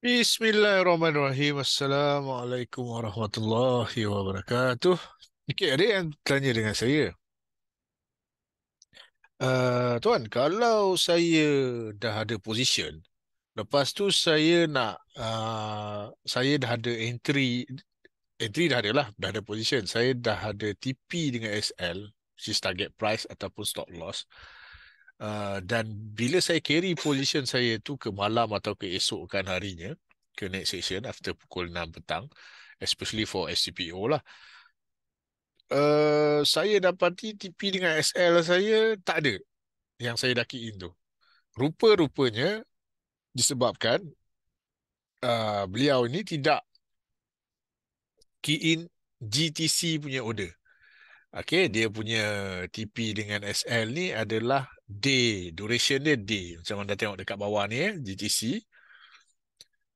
Bismillahirrahmanirrahim. Assalamualaikum warahmatullahi wabarakatuh. Okey, ada yang tanya dengan saya. Uh, tuan, kalau saya dah ada position, lepas tu saya nak, uh, saya dah ada entry, entry dah ada lah, dah ada position. Saya dah ada TP dengan SL, which is target price ataupun stop loss. Uh, dan bila saya carry position saya tu ke malam atau ke esokkan harinya, ke next session after pukul 6 petang, especially for SCPO lah, uh, saya dapati TP dengan SL saya tak ada yang saya dah in tu. Rupa-rupanya disebabkan uh, beliau ini tidak key in GTC punya order. Okay, dia punya TP dengan SL ni adalah day. Duration dia day. Macam anda tengok dekat bawah ni, eh, GTC.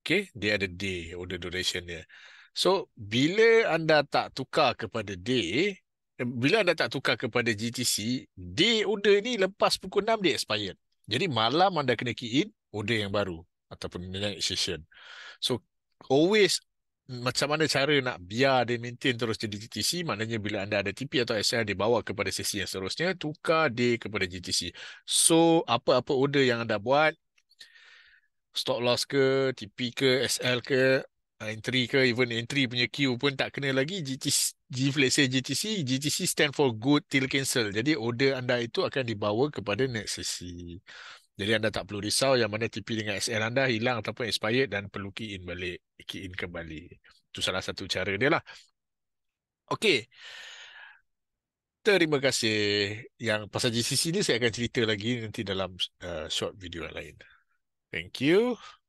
Okay, dia ada day order duration dia. So, bila anda tak tukar kepada day, eh, bila anda tak tukar kepada GTC, day order ni lepas pukul 6 dia expired. Jadi, malam anda kena key in order yang baru ataupun next session. So, always macam mana cara nak biar dia maintain terus jadi GTC maknanya bila anda ada TP atau SL dibawa kepada sesi yang seterusnya tukar dia kepada GTC so apa-apa order yang anda buat stop loss ke TP ke SL ke uh, entry ke even entry punya queue pun tak kena lagi GTC G let's say GTC GTC stand for good till cancel jadi order anda itu akan dibawa kepada next sesi jadi anda tak perlu risau yang mana TP dengan SN anda hilang ataupun expired dan perlu key in balik, key in kembali. Itu salah satu cara dia lah. Okey. Terima kasih. Yang pasal GCC ni saya akan cerita lagi nanti dalam uh, short video yang lain. Thank you.